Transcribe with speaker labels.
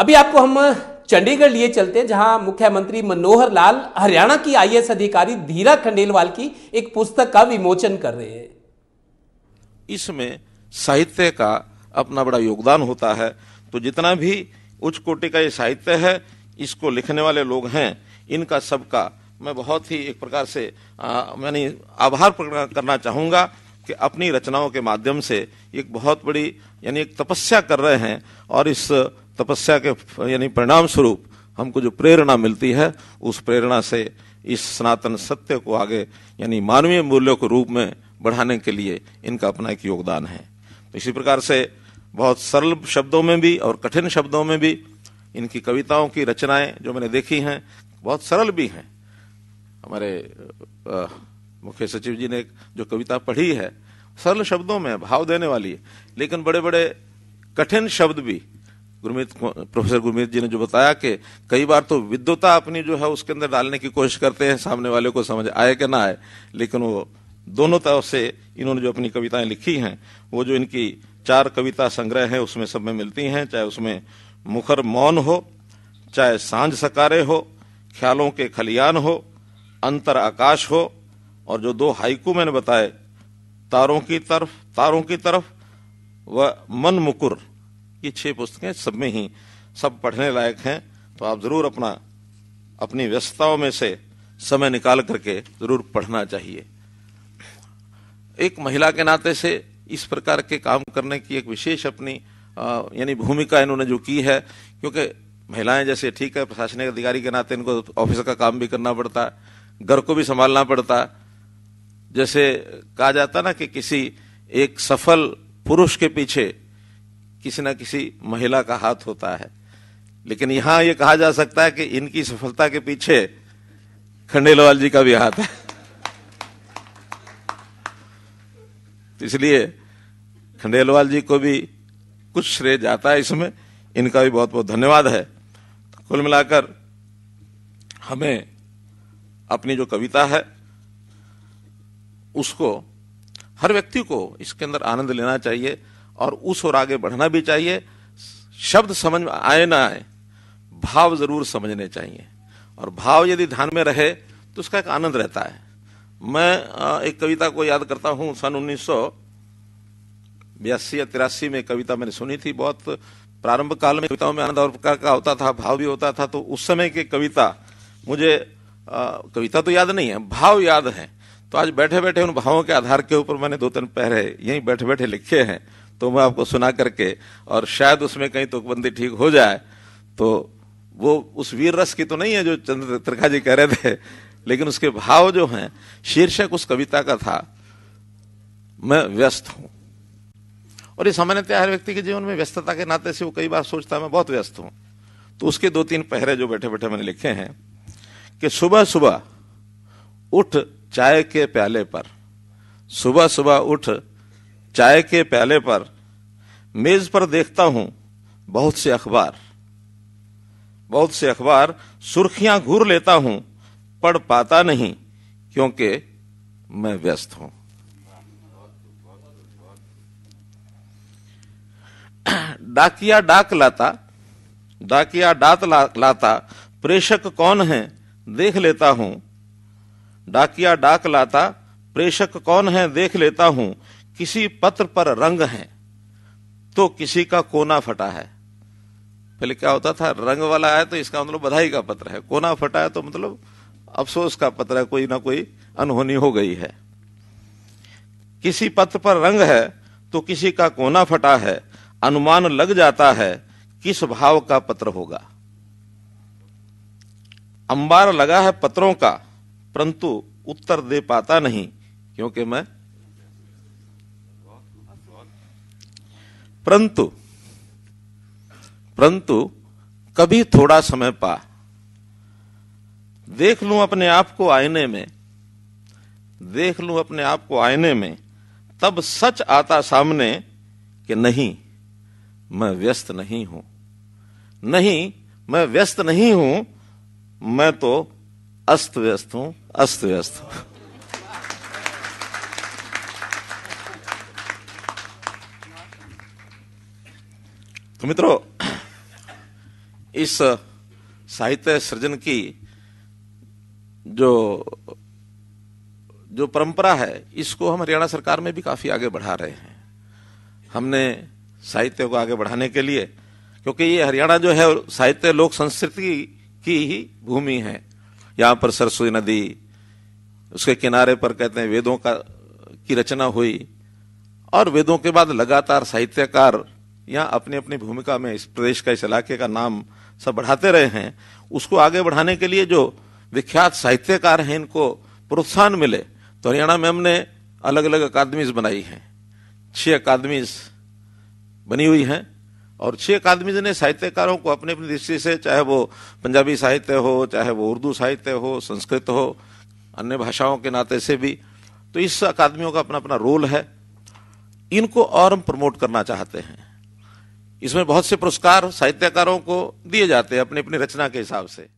Speaker 1: अभी आपको हम चंडीगढ़ लिए चलते हैं जहां मुख्यमंत्री मनोहर लाल हरियाणा की आईएएस अधिकारी धीरा खंडेलवाल की एक पुस्तक का विमोचन कर रहे हैं इसमें साहित्य का अपना बड़ा योगदान होता है तो जितना भी उच्च कोटि का ये साहित्य है इसको लिखने वाले लोग हैं इनका सबका मैं बहुत ही एक प्रकार से मैंने आभार करना चाहूँगा कि अपनी रचनाओं के माध्यम से एक बहुत बड़ी यानी एक तपस्या कर रहे हैं और इस तपस्या के यानी परिणाम स्वरूप हमको जो प्रेरणा मिलती है उस प्रेरणा से इस सनातन सत्य को आगे यानी मानवीय मूल्यों के रूप में बढ़ाने के लिए इनका अपना एक योगदान है तो इसी प्रकार से बहुत सरल शब्दों में भी और कठिन शब्दों में भी इनकी कविताओं की रचनाएं जो मैंने देखी हैं बहुत सरल भी हैं हमारे मुख्य सचिव जी ने जो कविता पढ़ी है सरल शब्दों में भाव देने वाली है लेकिन बड़े बड़े कठिन शब्द भी गुरमीत प्रोफेसर गुरमीत जी ने जो बताया कि कई बार तो विद्वता अपनी जो है उसके अंदर डालने की कोशिश करते हैं सामने वाले को समझ आए कि ना आए लेकिन वो दोनों तरफ से इन्होंने जो अपनी कविताएं लिखी हैं वो जो इनकी चार कविता संग्रह हैं उसमें सब में मिलती हैं चाहे उसमें मुखर मौन हो चाहे सांझ सकारे हो ख्यालों के खलियान हो अंतर आकाश हो और जो दो हाइकू मैंने बताए तारों की तरफ तारों की तरफ व मन मुकुर ये छह पुस्तकें सब में ही सब पढ़ने लायक हैं तो आप जरूर अपना अपनी व्यस्तताओं में से समय निकाल करके जरूर पढ़ना चाहिए एक महिला के नाते से इस प्रकार के काम करने की एक विशेष अपनी यानी भूमिका इन्होंने जो की है क्योंकि महिलाएं जैसे ठीक है प्रशासनिक अधिकारी के नाते इनको ऑफिस का काम भी करना पड़ता है घर को भी संभालना पड़ता है जैसे कहा जाता ना कि किसी एक सफल पुरुष के पीछे किसी ना किसी महिला का हाथ होता है लेकिन यहां ये कहा जा सकता है कि इनकी सफलता के पीछे खंडेलवाल जी का भी हाथ है तो इसलिए खंडेलवाल जी को भी कुछ श्रेय जाता है इसमें इनका भी बहुत बहुत धन्यवाद है तो कुल मिलाकर हमें अपनी जो कविता है उसको हर व्यक्ति को इसके अंदर आनंद लेना चाहिए और उस ओर आगे बढ़ना भी चाहिए शब्द समझ में आए ना आए भाव जरूर समझने चाहिए और भाव यदि ध्यान में रहे तो उसका एक आनंद रहता है मैं एक कविता को याद करता हूं सन उन्नीस सौ बयासी या तिरासी में कविता मैंने सुनी थी बहुत प्रारंभ काल में कविताओं में आनंद और प्रकार का होता था भाव भी होता था तो उस समय की कविता मुझे आ, कविता तो याद नहीं है भाव याद है तो आज बैठे बैठे उन भावों के आधार के ऊपर मैंने दो तीन पहरे यहीं बैठे बैठे लिखे हैं तो मैं आपको सुना करके और शायद उसमें कहीं तुकबंदी ठीक हो जाए तो वो उस वीर रस की तो नहीं है जो चंद्र त्रिखा जी कह रहे थे लेकिन उसके भाव जो हैं शीर्षक उस कविता का था मैं व्यस्त हूं और ये सामान्यतः हर व्यक्ति के जीवन में व्यस्तता के नाते से वो कई बार सोचता है मैं बहुत व्यस्त हूं तो उसके दो तीन पहरे जो बैठे बैठे मैंने लिखे हैं कि सुबह सुबह उठ चाय के प्याले पर सुबह सुबह उठ चाय के प्याले पर मेज पर देखता हूं बहुत से अखबार बहुत से अखबार सुर्खियां घूर लेता हूं पढ़ पाता नहीं क्योंकि मैं व्यस्त हूं डाकिया डाक लाता डाकिया डात लाता प्रेषक कौन है देख लेता हूं डाकिया डाक लाता प्रेषक कौन है देख लेता हूं किसी पत्र पर रंग है तो किसी का कोना फटा है पहले क्या होता था रंग वाला आया तो इसका मतलब बधाई का पत्र है कोना फटा है तो मतलब अफसोस का पत्र है कोई ना कोई अनहोनी हो गई है किसी पत्र पर रंग है तो किसी का कोना फटा है अनुमान लग जाता है किस भाव का पत्र होगा अंबार लगा है पत्रों का परंतु उत्तर दे पाता नहीं क्योंकि मैं परंतु परंतु कभी थोड़ा समय पा देख लू अपने आप को आईने में देख लू अपने आप को आईने में तब सच आता सामने कि नहीं मैं व्यस्त नहीं हूं नहीं मैं व्यस्त नहीं हूं मैं तो अस्त व्यस्त हूं अस्त व्यस्त हूं तो मित्रों इस साहित्य सृजन की जो जो परंपरा है इसको हम हरियाणा सरकार में भी काफी आगे बढ़ा रहे हैं हमने साहित्य को आगे बढ़ाने के लिए क्योंकि ये हरियाणा जो है साहित्य लोक संस्कृति की ही भूमि है यहाँ पर सरस्वती नदी उसके किनारे पर कहते हैं वेदों का की रचना हुई और वेदों के बाद लगातार साहित्यकार या अपनी अपनी भूमिका में इस प्रदेश का इस इलाके का नाम सब बढ़ाते रहे हैं उसको आगे बढ़ाने के लिए जो विख्यात साहित्यकार हैं इनको प्रोत्साहन मिले तो हरियाणा में हमने अलग अलग अकादमीज बनाई हैं छह अकादमीज बनी हुई हैं और छह अकादमीज ने साहित्यकारों को अपने अपनी दृष्टि से चाहे वो पंजाबी साहित्य हो चाहे वो उर्दू साहित्य हो संस्कृत हो अन्य भाषाओं के नाते से भी तो इस अकादमियों का अपना अपना रोल है इनको और हम प्रमोट करना चाहते हैं इसमें बहुत से पुरस्कार साहित्यकारों को दिए जाते हैं अपनी अपनी रचना के हिसाब से